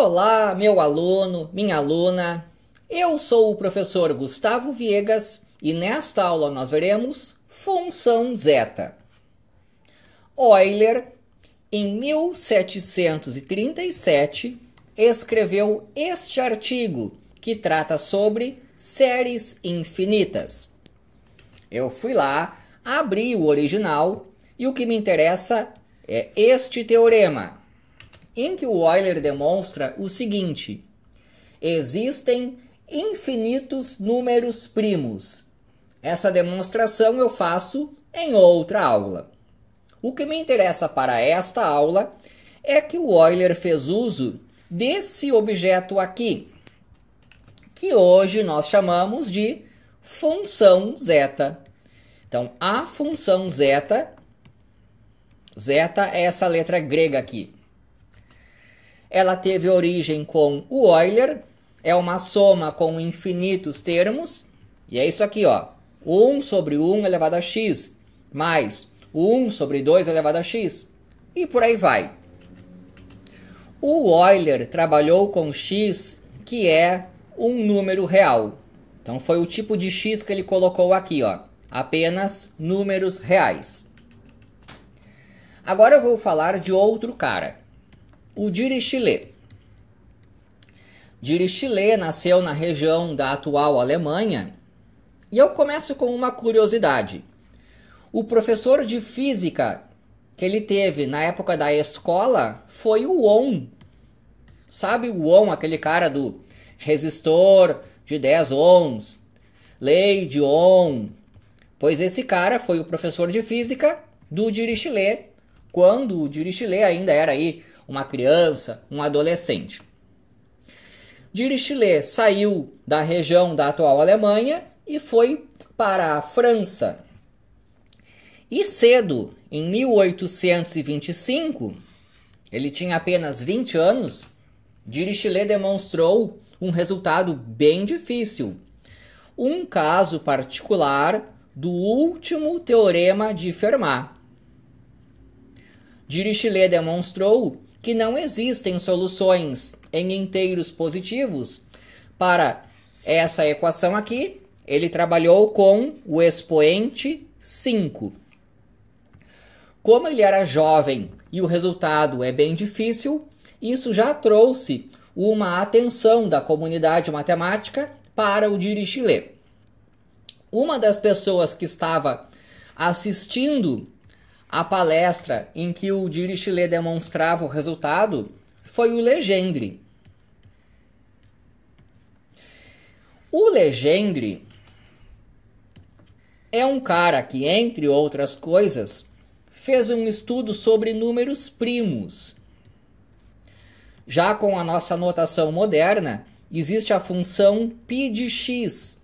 Olá, meu aluno, minha aluna. Eu sou o professor Gustavo Viegas e nesta aula nós veremos função zeta. Euler, em 1737, escreveu este artigo que trata sobre séries infinitas. Eu fui lá, abri o original e o que me interessa é este teorema em que o Euler demonstra o seguinte: existem infinitos números primos. Essa demonstração eu faço em outra aula. O que me interessa para esta aula é que o Euler fez uso desse objeto aqui, que hoje nós chamamos de função zeta. Então, a função zeta, zeta é essa letra grega aqui, ela teve origem com o Euler, é uma soma com infinitos termos, e é isso aqui, ó. 1 sobre 1 elevado a x, mais 1 sobre 2 elevado a x, e por aí vai. O Euler trabalhou com x, que é um número real. Então foi o tipo de x que ele colocou aqui, ó, apenas números reais. Agora eu vou falar de outro cara o Dirichlet. Dirichlet nasceu na região da atual Alemanha. E eu começo com uma curiosidade. O professor de física que ele teve na época da escola foi o On. Sabe o On, aquele cara do resistor de 10 ohms, lei de Ohm. Pois esse cara foi o professor de física do Dirichlet, quando o Dirichlet ainda era aí uma criança, um adolescente. Dirichlet saiu da região da atual Alemanha e foi para a França. E cedo, em 1825, ele tinha apenas 20 anos, Dirichlet demonstrou um resultado bem difícil. Um caso particular do último teorema de Fermat. Dirichlet demonstrou que não existem soluções em inteiros positivos para essa equação aqui. Ele trabalhou com o expoente 5. Como ele era jovem e o resultado é bem difícil, isso já trouxe uma atenção da comunidade matemática para o Dirichlet. Uma das pessoas que estava assistindo a palestra em que o Dirichlet demonstrava o resultado foi o Legendre. O Legendre é um cara que, entre outras coisas, fez um estudo sobre números primos. Já com a nossa notação moderna, existe a função π de x,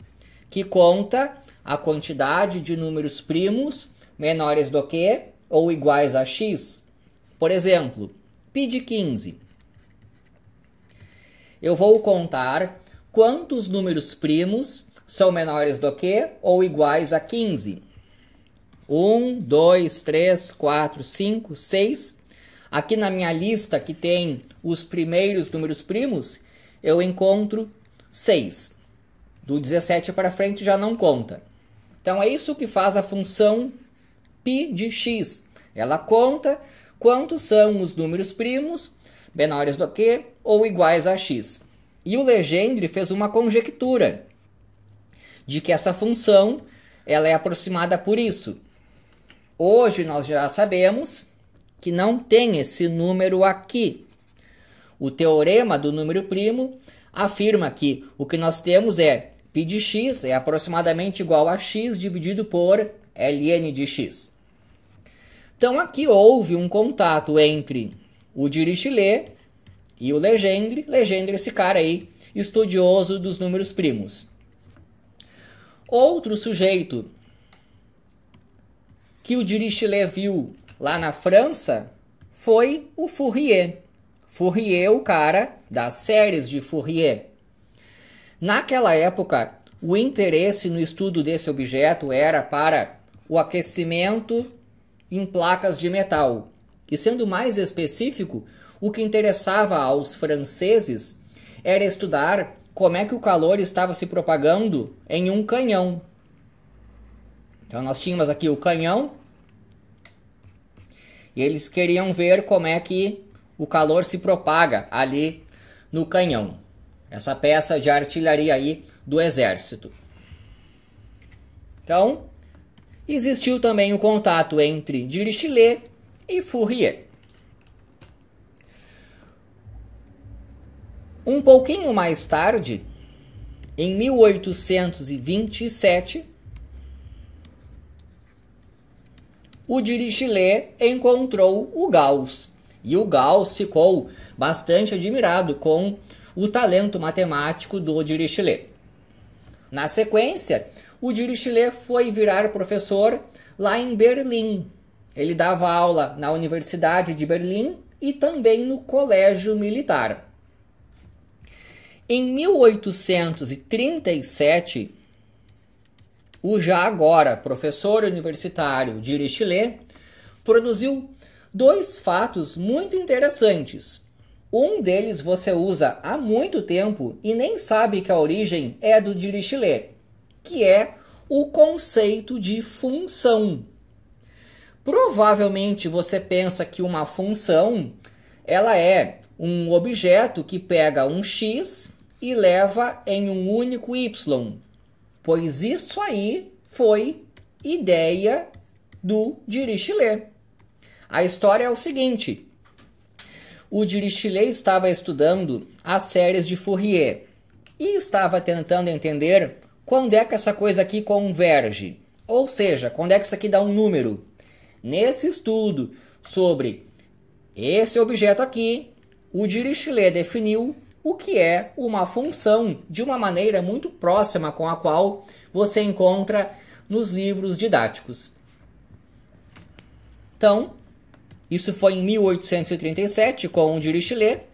que conta a quantidade de números primos menores do que ou iguais a x. Por exemplo, π de 15. Eu vou contar quantos números primos são menores do que ou iguais a 15. 1, 2, 3, 4, 5, 6. Aqui na minha lista que tem os primeiros números primos, eu encontro 6. Do 17 para frente já não conta. Então é isso que faz a função π de x. Ela conta quantos são os números primos menores do que ou iguais a x. E o Legendre fez uma conjectura de que essa função ela é aproximada por isso. Hoje nós já sabemos que não tem esse número aqui. O teorema do número primo afirma que o que nós temos é π de x é aproximadamente igual a x dividido por ln de x. Então aqui houve um contato entre o Dirichlet e o Legendre. Legendre, esse cara aí, estudioso dos números primos. Outro sujeito que o Dirichlet viu lá na França foi o Fourier. Fourier, o cara das séries de Fourier. Naquela época, o interesse no estudo desse objeto era para o aquecimento em placas de metal. E sendo mais específico, o que interessava aos franceses era estudar como é que o calor estava se propagando em um canhão. Então nós tínhamos aqui o canhão e eles queriam ver como é que o calor se propaga ali no canhão. Essa peça de artilharia aí do exército. Então, Existiu também o contato entre Dirichlet e Fourier. Um pouquinho mais tarde, em 1827, o Dirichlet encontrou o Gauss. E o Gauss ficou bastante admirado com o talento matemático do Dirichlet. Na sequência, o Dirichlet foi virar professor lá em Berlim. Ele dava aula na Universidade de Berlim e também no Colégio Militar. Em 1837, o já agora professor universitário Dirichlet produziu dois fatos muito interessantes. Um deles você usa há muito tempo e nem sabe que a origem é do Dirichlet que é o conceito de função. Provavelmente você pensa que uma função ela é um objeto que pega um x e leva em um único y, pois isso aí foi ideia do Dirichlet. A história é o seguinte: o Dirichlet estava estudando as séries de Fourier e estava tentando entender quando é que essa coisa aqui converge? Ou seja, quando é que isso aqui dá um número? Nesse estudo sobre esse objeto aqui, o Dirichlet definiu o que é uma função de uma maneira muito próxima com a qual você encontra nos livros didáticos. Então, isso foi em 1837 com o Dirichlet,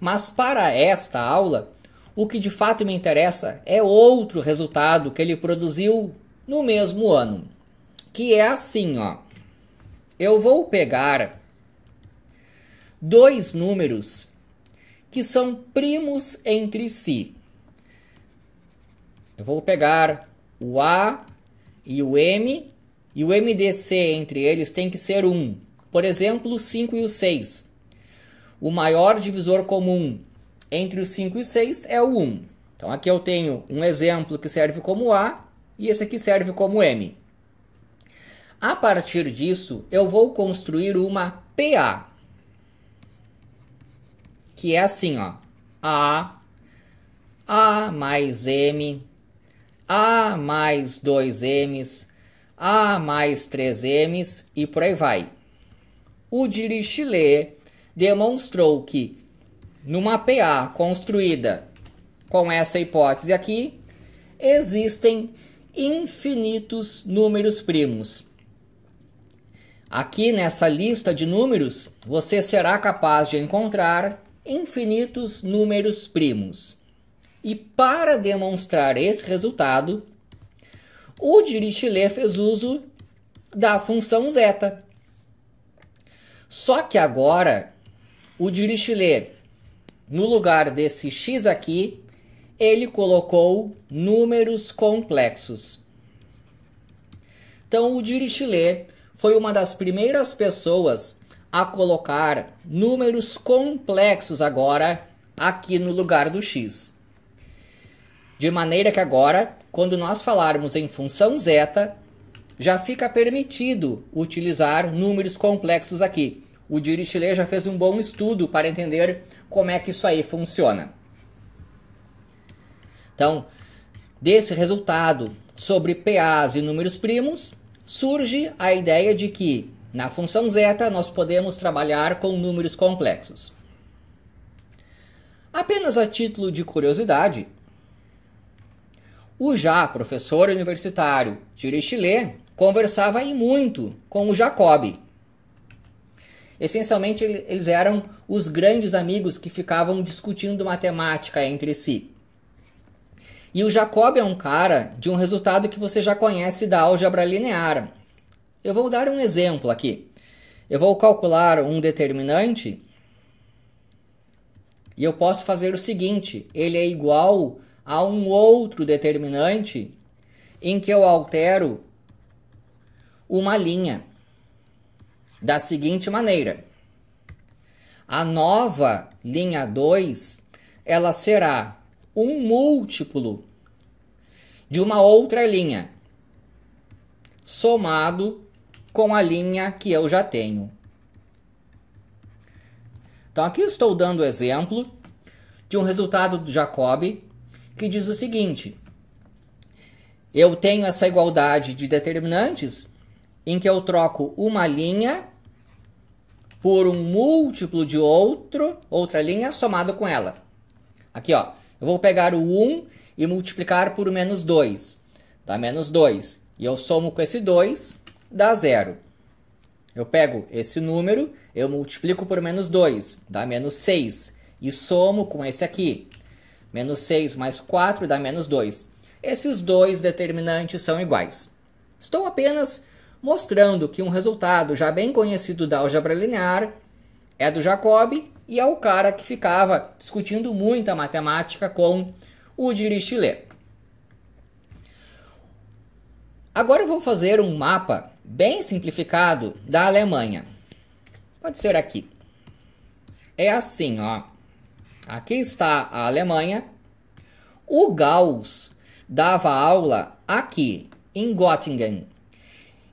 mas para esta aula o que de fato me interessa é outro resultado que ele produziu no mesmo ano, que é assim, ó. Eu vou pegar dois números que são primos entre si. Eu vou pegar o A e o M, e o MDC entre eles tem que ser 1. Por exemplo, o 5 e o 6. O maior divisor comum entre o 5 e 6 é o 1. Então aqui eu tenho um exemplo que serve como A e esse aqui serve como M. A partir disso, eu vou construir uma PA, que é assim, ó, A, A mais M, A mais 2Ms, A mais 3Ms e por aí vai. O Dirichlet demonstrou que numa PA construída com essa hipótese aqui, existem infinitos números primos. Aqui nessa lista de números, você será capaz de encontrar infinitos números primos. E para demonstrar esse resultado, o Dirichlet fez uso da função zeta. Só que agora, o Dirichlet no lugar desse x aqui, ele colocou números complexos. Então, o Dirichlet foi uma das primeiras pessoas a colocar números complexos agora aqui no lugar do x. De maneira que agora, quando nós falarmos em função zeta, já fica permitido utilizar números complexos aqui. O Dirichlet já fez um bom estudo para entender como é que isso aí funciona. Então, desse resultado sobre PAs e números primos, surge a ideia de que na função zeta nós podemos trabalhar com números complexos. Apenas a título de curiosidade, o já professor universitário Chile conversava muito com o Jacobi, Essencialmente, eles eram os grandes amigos que ficavam discutindo matemática entre si. E o Jacob é um cara de um resultado que você já conhece da álgebra linear. Eu vou dar um exemplo aqui. Eu vou calcular um determinante e eu posso fazer o seguinte: ele é igual a um outro determinante em que eu altero uma linha da seguinte maneira: a nova linha 2 ela será um múltiplo de uma outra linha somado com a linha que eu já tenho. Então aqui estou dando o exemplo de um resultado do Jacobi que diz o seguinte: eu tenho essa igualdade de determinantes em que eu troco uma linha por um múltiplo de outro, outra linha somado com ela. Aqui, ó, eu vou pegar o 1 e multiplicar por menos 2. Dá menos 2. E eu somo com esse 2, dá zero. Eu pego esse número, eu multiplico por menos 2, dá menos 6. E somo com esse aqui. Menos 6 mais 4 dá menos 2. Esses dois determinantes são iguais. Estou apenas mostrando que um resultado já bem conhecido da álgebra linear é do Jacobi e é o cara que ficava discutindo muita matemática com o Dirichlet. Agora eu vou fazer um mapa bem simplificado da Alemanha. Pode ser aqui. É assim, ó. Aqui está a Alemanha. O Gauss dava aula aqui em Göttingen,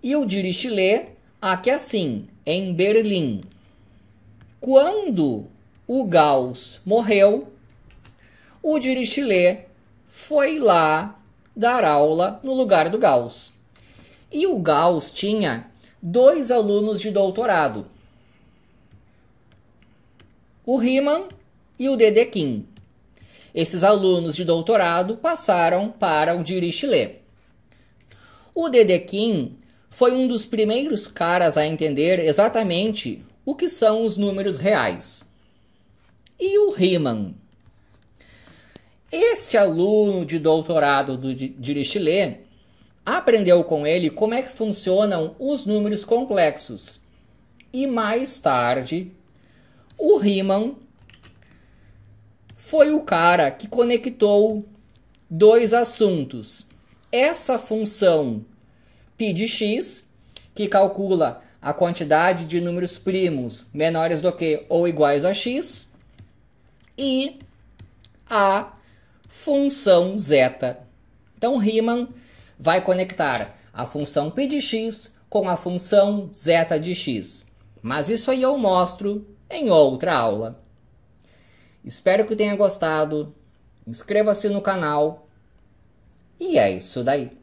e o Dirichlet aqui é assim, em Berlim. Quando o Gauss morreu, o Dirichlet foi lá dar aula no lugar do Gauss. E o Gauss tinha dois alunos de doutorado, o Riemann e o Dedekind. Esses alunos de doutorado passaram para o Dirichlet. O Dedekind foi um dos primeiros caras a entender exatamente o que são os números reais. E o Riemann? Esse aluno de doutorado do Dirichlet aprendeu com ele como é que funcionam os números complexos. E mais tarde, o Riemann foi o cara que conectou dois assuntos. Essa função π de x, que calcula a quantidade de números primos menores do que ou iguais a x, e a função zeta. Então, Riemann vai conectar a função π de x com a função zeta de x. Mas isso aí eu mostro em outra aula. Espero que tenha gostado. Inscreva-se no canal. E é isso daí.